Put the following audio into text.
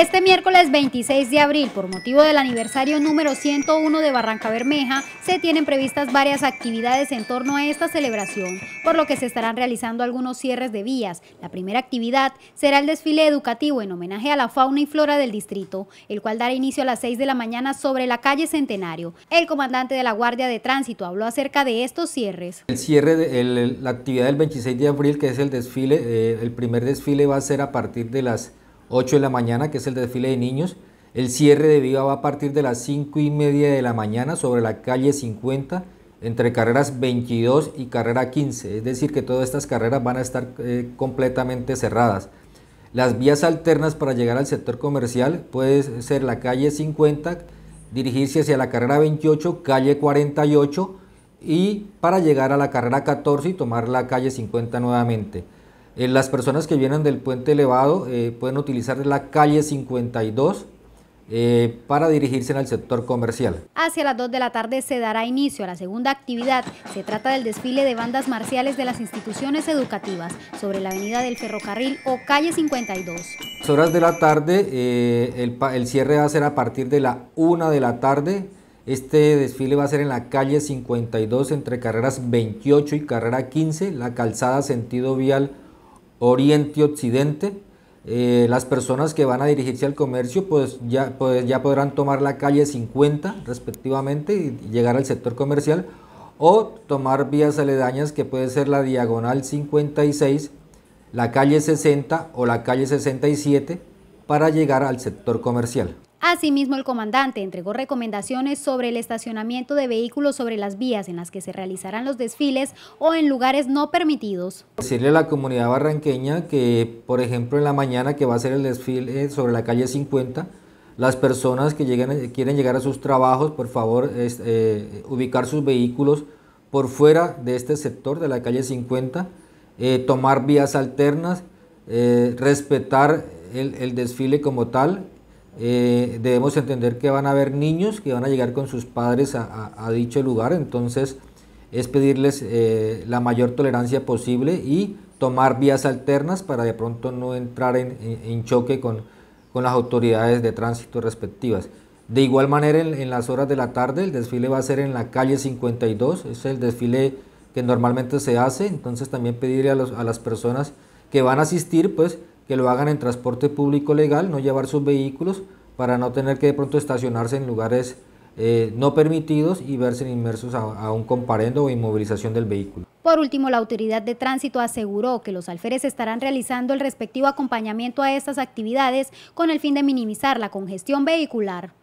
Este miércoles 26 de abril, por motivo del aniversario número 101 de Barranca Bermeja, se tienen previstas varias actividades en torno a esta celebración, por lo que se estarán realizando algunos cierres de vías. La primera actividad será el desfile educativo en homenaje a la fauna y flora del distrito, el cual dará inicio a las 6 de la mañana sobre la calle Centenario. El comandante de la Guardia de Tránsito habló acerca de estos cierres. El cierre, de, la actividad del 26 de abril, que es el desfile, eh, el primer desfile va a ser a partir de las 8 de la mañana, que es el desfile de niños. El cierre de Viva va a partir de las 5 y media de la mañana sobre la calle 50, entre carreras 22 y carrera 15. Es decir, que todas estas carreras van a estar eh, completamente cerradas. Las vías alternas para llegar al sector comercial puede ser la calle 50, dirigirse hacia la carrera 28, calle 48 y para llegar a la carrera 14 y tomar la calle 50 nuevamente. Eh, las personas que vienen del puente elevado eh, pueden utilizar la calle 52 eh, para dirigirse al sector comercial. Hacia las 2 de la tarde se dará inicio a la segunda actividad. Se trata del desfile de bandas marciales de las instituciones educativas sobre la avenida del ferrocarril o calle 52. A horas de la tarde, el, el, cierre va a ser a partir de la 1 de la tarde. Este desfile va a ser en la calle 52 entre carreras 28 y carrera 15, la calzada sentido vial Oriente y Occidente. Eh, las personas que van a dirigirse al comercio pues ya, pues ya podrán tomar la calle 50 respectivamente y llegar al sector comercial o tomar vías aledañas que puede ser la diagonal 56, la calle 60 o la calle 67 para llegar al sector comercial. Asimismo, el comandante entregó recomendaciones sobre el estacionamiento de vehículos sobre las vías en las que se realizarán los desfiles o en lugares no permitidos. Decirle a la comunidad barranqueña que, por ejemplo, en la mañana que va a ser el desfile sobre la calle 50, las personas que quieren llegar a sus trabajos, por favor, eh, ubicar sus vehículos por fuera de este sector de la calle 50, eh, tomar vías alternas, eh, respetar el desfile como tal eh, debemos entender que van a haber niños que van a llegar con sus padres a, dicho lugar, entonces es pedirles eh, la mayor tolerancia posible y tomar vías alternas para de pronto no entrar en, choque con, con, las autoridades de tránsito respectivas. De igual manera, en, las horas de la tarde, el desfile va a ser en la calle 52, es el desfile que normalmente se hace, entonces también pedirle a, a las personas que van a asistir, pues, que lo hagan en transporte público legal, no llevar sus vehículos para no tener que de pronto estacionarse en lugares eh, no permitidos y verse inmersos a, un comparendo o inmovilización del vehículo. Por último, la Autoridad de Tránsito aseguró que los alférez estarán realizando el respectivo acompañamiento a estas actividades con el fin de minimizar la congestión vehicular.